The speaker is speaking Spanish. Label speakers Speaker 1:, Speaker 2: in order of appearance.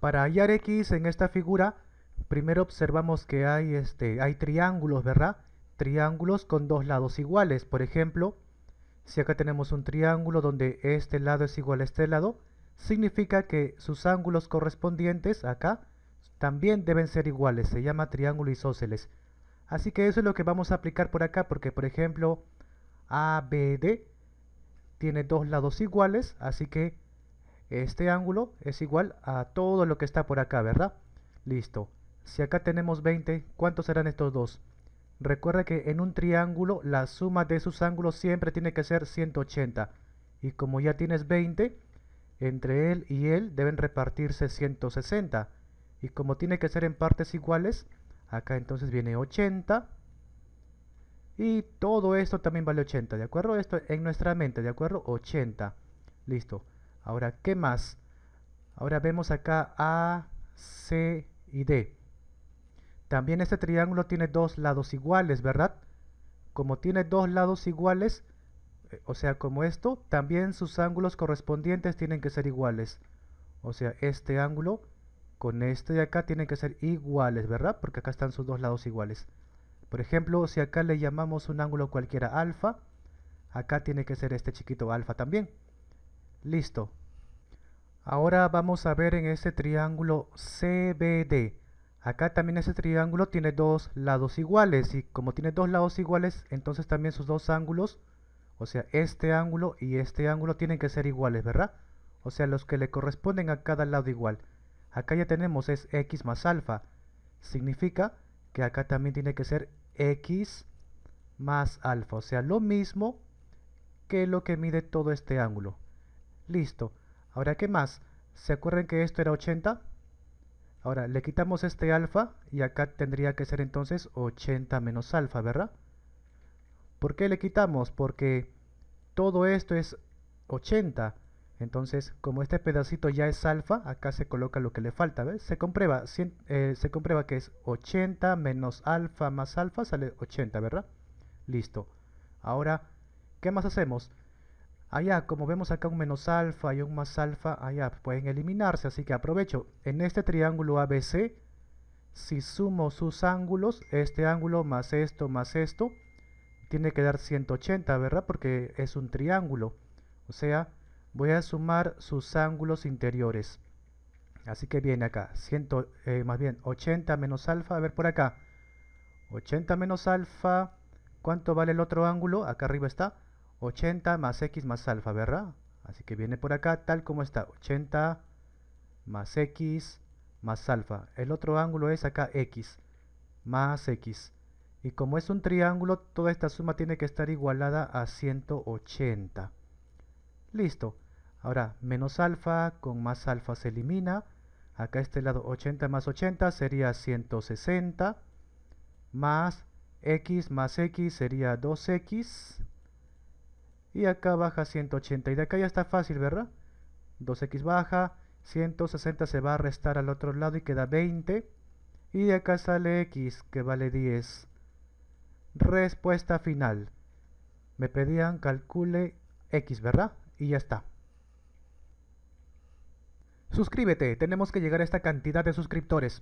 Speaker 1: Para hallar x en esta figura, primero observamos que hay, este, hay triángulos, ¿verdad? Triángulos con dos lados iguales. Por ejemplo, si acá tenemos un triángulo donde este lado es igual a este lado, significa que sus ángulos correspondientes acá también deben ser iguales. Se llama triángulo isósceles. Así que eso es lo que vamos a aplicar por acá, porque por ejemplo, ABD tiene dos lados iguales, así que este ángulo es igual a todo lo que está por acá, ¿verdad? Listo. Si acá tenemos 20, ¿cuántos serán estos dos? Recuerda que en un triángulo la suma de sus ángulos siempre tiene que ser 180. Y como ya tienes 20, entre él y él deben repartirse 160. Y como tiene que ser en partes iguales, acá entonces viene 80. Y todo esto también vale 80, ¿de acuerdo? Esto en nuestra mente, ¿de acuerdo? 80. Listo. Ahora, ¿qué más? Ahora vemos acá A, C y D. También este triángulo tiene dos lados iguales, ¿verdad? Como tiene dos lados iguales, eh, o sea, como esto, también sus ángulos correspondientes tienen que ser iguales. O sea, este ángulo con este de acá tienen que ser iguales, ¿verdad? Porque acá están sus dos lados iguales. Por ejemplo, si acá le llamamos un ángulo cualquiera alfa, acá tiene que ser este chiquito alfa también. Listo. Ahora vamos a ver en este triángulo CBD. Acá también ese triángulo tiene dos lados iguales y como tiene dos lados iguales, entonces también sus dos ángulos, o sea, este ángulo y este ángulo tienen que ser iguales, ¿verdad? O sea, los que le corresponden a cada lado igual. Acá ya tenemos es x más alfa. Significa que acá también tiene que ser x más alfa, o sea, lo mismo que lo que mide todo este ángulo. Listo. Ahora, ¿qué más? ¿Se acuerdan que esto era 80? Ahora, le quitamos este alfa y acá tendría que ser entonces 80 menos alfa, ¿verdad? ¿Por qué le quitamos? Porque todo esto es 80. Entonces, como este pedacito ya es alfa, acá se coloca lo que le falta, ¿ves? Se comprueba, eh, se comprueba que es 80 menos alfa más alfa, sale 80, ¿verdad? Listo. Ahora, ¿qué más hacemos? Allá, como vemos acá un menos alfa y un más alfa, allá pueden eliminarse, así que aprovecho. En este triángulo ABC, si sumo sus ángulos, este ángulo más esto más esto, tiene que dar 180, ¿verdad? Porque es un triángulo. O sea, voy a sumar sus ángulos interiores. Así que viene acá, 100, eh, más bien 80 menos alfa, a ver por acá. 80 menos alfa, ¿cuánto vale el otro ángulo? Acá arriba está 80 más x más alfa, ¿verdad? Así que viene por acá tal como está, 80 más x más alfa. El otro ángulo es acá x más x. Y como es un triángulo, toda esta suma tiene que estar igualada a 180. Listo. Ahora, menos alfa con más alfa se elimina. Acá este lado 80 más 80 sería 160. Más x más x sería 2x y acá baja 180 y de acá ya está fácil ¿verdad? 2x baja 160 se va a restar al otro lado y queda 20 y de acá sale x que vale 10 respuesta final me pedían calcule x ¿verdad? y ya está suscríbete tenemos que llegar a esta cantidad de suscriptores